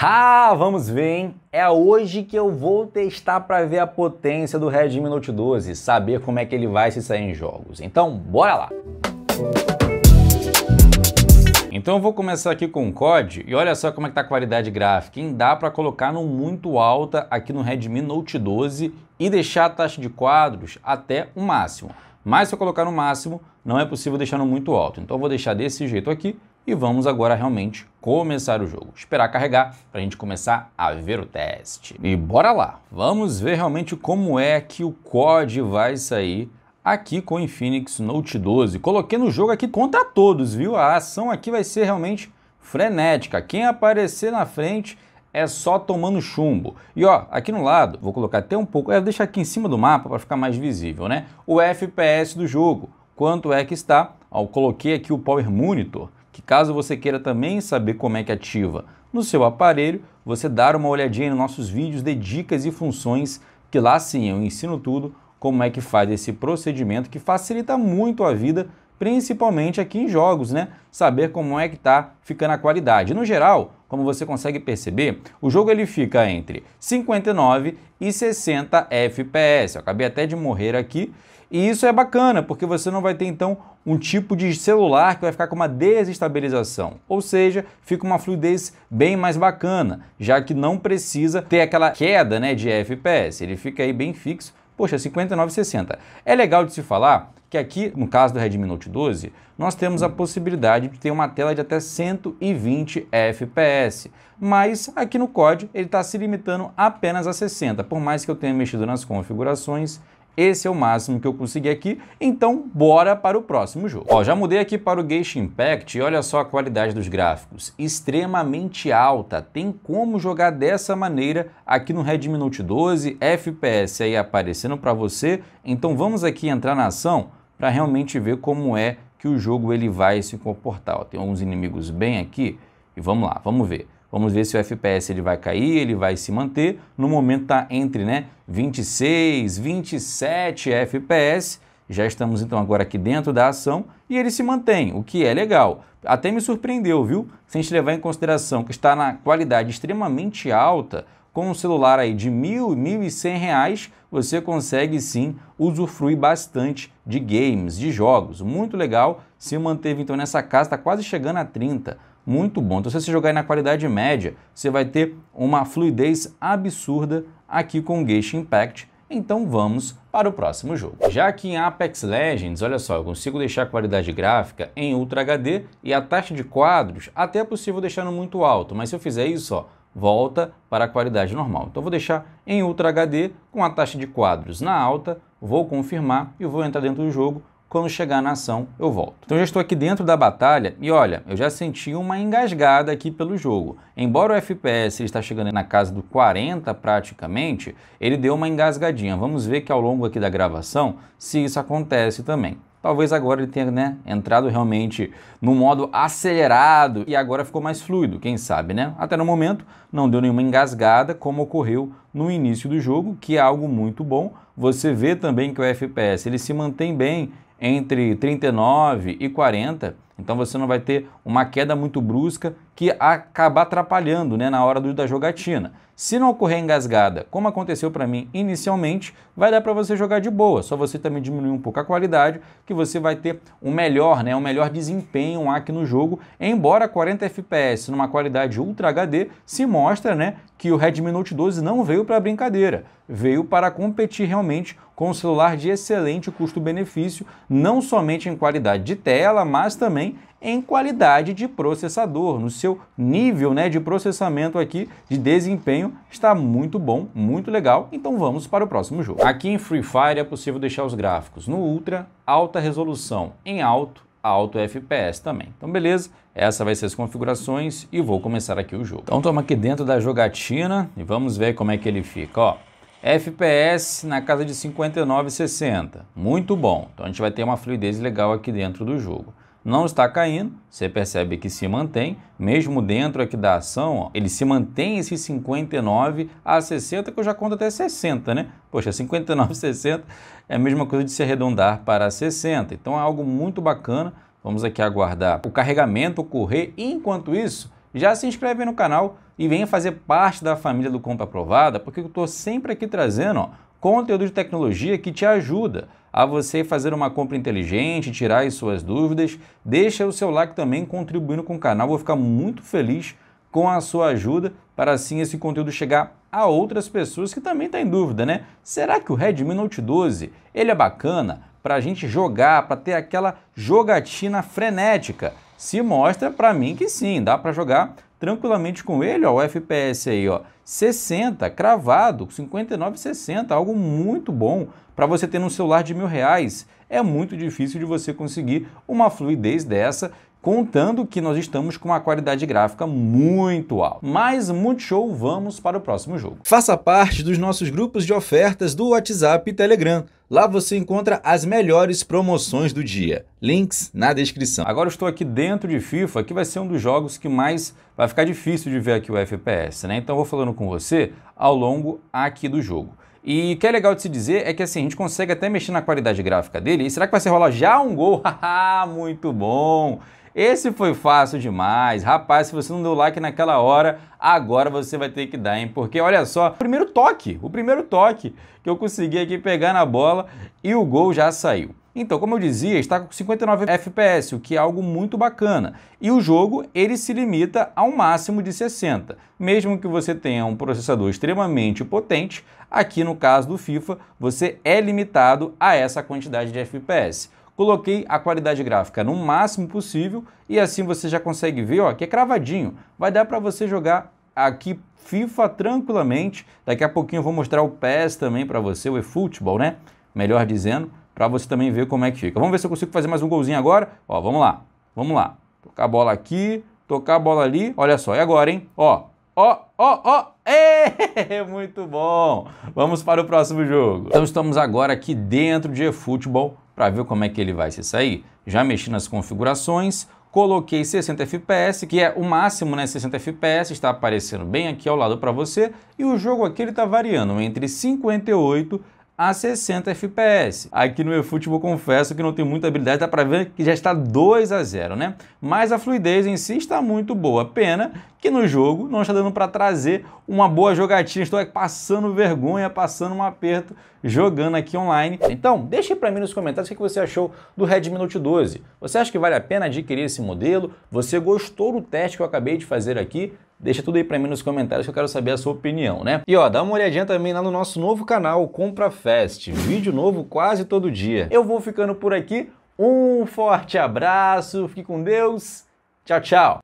Ah, vamos ver, hein? É hoje que eu vou testar para ver a potência do Redmi Note 12, saber como é que ele vai se sair em jogos. Então, bora lá! Então eu vou começar aqui com o COD e olha só como é que tá a qualidade gráfica, hein? Dá para colocar no muito alta aqui no Redmi Note 12 e deixar a taxa de quadros até o máximo. Mas se eu colocar no máximo, não é possível deixar no muito alto. Então eu vou deixar desse jeito aqui e vamos agora realmente começar o jogo. Esperar carregar para a gente começar a ver o teste. E bora lá! Vamos ver realmente como é que o COD vai sair aqui com o Infinix Note 12. Coloquei no jogo aqui contra todos, viu? A ação aqui vai ser realmente frenética. Quem aparecer na frente é só tomando chumbo. E ó, aqui no lado, vou colocar até um pouco, eu é, deixar aqui em cima do mapa para ficar mais visível, né? O FPS do jogo, quanto é que está? Ó, coloquei aqui o Power Monitor, que caso você queira também saber como é que ativa no seu aparelho, você dar uma olhadinha nos nossos vídeos de dicas e funções, que lá sim eu ensino tudo como é que faz esse procedimento que facilita muito a vida principalmente aqui em jogos, né? Saber como é que está ficando a qualidade. No geral, como você consegue perceber, o jogo ele fica entre 59 e 60 FPS. Eu acabei até de morrer aqui. E isso é bacana, porque você não vai ter então um tipo de celular que vai ficar com uma desestabilização, ou seja, fica uma fluidez bem mais bacana, já que não precisa ter aquela queda né, de FPS, ele fica aí bem fixo, poxa, 59,60. É legal de se falar que aqui, no caso do Redmi Note 12, nós temos a possibilidade de ter uma tela de até 120 FPS, mas aqui no COD ele está se limitando apenas a 60, por mais que eu tenha mexido nas configurações, esse é o máximo que eu consegui aqui, então bora para o próximo jogo. Ó, já mudei aqui para o Genshin Impact e olha só a qualidade dos gráficos, extremamente alta, tem como jogar dessa maneira aqui no Redmi Note 12, FPS aí aparecendo para você, então vamos aqui entrar na ação, para realmente ver como é que o jogo ele vai se comportar. tem alguns inimigos bem aqui e vamos lá, vamos ver. Vamos ver se o FPS ele vai cair, ele vai se manter. No momento está entre né, 26, 27 FPS. Já estamos então agora aqui dentro da ação e ele se mantém, o que é legal. Até me surpreendeu, viu? Se a gente levar em consideração que está na qualidade extremamente alta, com um celular aí de mil, mil e cem reais, você consegue sim usufruir bastante de games, de jogos. Muito legal, se manteve então nessa casa, está quase chegando a 30. Muito bom. Então se você jogar na qualidade média, você vai ter uma fluidez absurda aqui com o Impact. Então vamos para o próximo jogo. Já que em Apex Legends, olha só, eu consigo deixar a qualidade gráfica em Ultra HD e a taxa de quadros até é possível deixando muito alto, mas se eu fizer isso, ó, volta para a qualidade normal. Então vou deixar em Ultra HD com a taxa de quadros na alta, vou confirmar e vou entrar dentro do jogo. Quando chegar na ação, eu volto. Então já estou aqui dentro da batalha e olha, eu já senti uma engasgada aqui pelo jogo. Embora o FPS está chegando na casa do 40 praticamente, ele deu uma engasgadinha. Vamos ver que ao longo aqui da gravação se isso acontece também. Talvez agora ele tenha né, entrado realmente no modo acelerado e agora ficou mais fluido, quem sabe, né? Até no momento não deu nenhuma engasgada como ocorreu no início do jogo, que é algo muito bom. Você vê também que o FPS ele se mantém bem entre 39 e 40 então você não vai ter uma queda muito brusca que acabar atrapalhando né, na hora do, da jogatina. Se não ocorrer engasgada, como aconteceu para mim inicialmente, vai dar para você jogar de boa. Só você também diminuir um pouco a qualidade, que você vai ter um melhor, né, um melhor desempenho aqui no jogo. Embora 40 FPS numa qualidade Ultra HD se mostra, né, que o Redmi Note 12 não veio para brincadeira, veio para competir realmente com um celular de excelente custo-benefício, não somente em qualidade de tela, mas também em qualidade de processador, no seu nível né, de processamento aqui, de desempenho, está muito bom, muito legal. Então vamos para o próximo jogo. Aqui em Free Fire é possível deixar os gráficos no Ultra, alta resolução em alto, alto FPS também. Então beleza, essa vai ser as configurações e vou começar aqui o jogo. Então estamos aqui dentro da jogatina e vamos ver como é que ele fica, ó. FPS na casa de 59,60, muito bom. Então a gente vai ter uma fluidez legal aqui dentro do jogo não está caindo, você percebe que se mantém, mesmo dentro aqui da ação, ó, ele se mantém esse 59 a 60, que eu já conto até 60, né? Poxa, 59, 60 é a mesma coisa de se arredondar para 60, então é algo muito bacana, vamos aqui aguardar o carregamento ocorrer, enquanto isso, já se inscreve no canal e venha fazer parte da família do Compra Aprovada, porque eu estou sempre aqui trazendo ó, conteúdo de tecnologia que te ajuda a você fazer uma compra inteligente, tirar as suas dúvidas. Deixa o seu like também contribuindo com o canal, vou ficar muito feliz com a sua ajuda para assim esse conteúdo chegar a outras pessoas que também estão tá em dúvida, né? Será que o Redmi Note 12 ele é bacana para a gente jogar, para ter aquela jogatina frenética? Se mostra para mim que sim, dá para jogar tranquilamente com ele, ó, o FPS aí, ó, 60, cravado, 59,60, algo muito bom para você ter num celular de mil reais. É muito difícil de você conseguir uma fluidez dessa contando que nós estamos com uma qualidade gráfica muito alta. Mas muito show, vamos para o próximo jogo. Faça parte dos nossos grupos de ofertas do WhatsApp e Telegram. Lá você encontra as melhores promoções do dia. Links na descrição. Agora estou aqui dentro de FIFA, que vai ser um dos jogos que mais vai ficar difícil de ver aqui o FPS, né? Então vou falando com você ao longo aqui do jogo. E o que é legal de se dizer é que assim, a gente consegue até mexer na qualidade gráfica dele. E será que vai ser rolar já um gol? muito bom! Esse foi fácil demais. Rapaz, se você não deu like naquela hora, agora você vai ter que dar, hein? Porque olha só, o primeiro toque, o primeiro toque que eu consegui aqui pegar na bola e o gol já saiu. Então, como eu dizia, está com 59 FPS, o que é algo muito bacana. E o jogo, ele se limita a um máximo de 60. Mesmo que você tenha um processador extremamente potente, aqui no caso do FIFA, você é limitado a essa quantidade de FPS coloquei a qualidade gráfica no máximo possível e assim você já consegue ver ó, que é cravadinho. Vai dar para você jogar aqui FIFA tranquilamente. Daqui a pouquinho eu vou mostrar o PES também para você, o eFootball, né? Melhor dizendo, para você também ver como é que fica. Vamos ver se eu consigo fazer mais um golzinho agora. Ó, vamos lá, vamos lá. Tocar a bola aqui, tocar a bola ali. Olha só, e agora, hein? Ó, ó, ó, ó. É muito bom! Vamos para o próximo jogo. Então estamos agora aqui dentro de eFootball para ver como é que ele vai se sair. Já mexi nas configurações, coloquei 60 fps, que é o máximo, né? 60 fps, está aparecendo bem aqui ao lado para você, e o jogo aqui ele está variando entre 58 a 60 FPS. Aqui no eFootball confesso que não tem muita habilidade, dá para ver que já está 2 a 0, né? Mas a fluidez em si está muito boa, pena que no jogo não está dando para trazer uma boa jogatina, estou é passando vergonha, passando um aperto jogando aqui online. Então, deixe para mim nos comentários o que você achou do Redmi Note 12. Você acha que vale a pena adquirir esse modelo? Você gostou do teste que eu acabei de fazer aqui? Deixa tudo aí para mim nos comentários que eu quero saber a sua opinião, né? E ó, dá uma olhadinha também lá no nosso novo canal, Compra Fest. Vídeo novo quase todo dia. Eu vou ficando por aqui. Um forte abraço, fique com Deus. Tchau, tchau.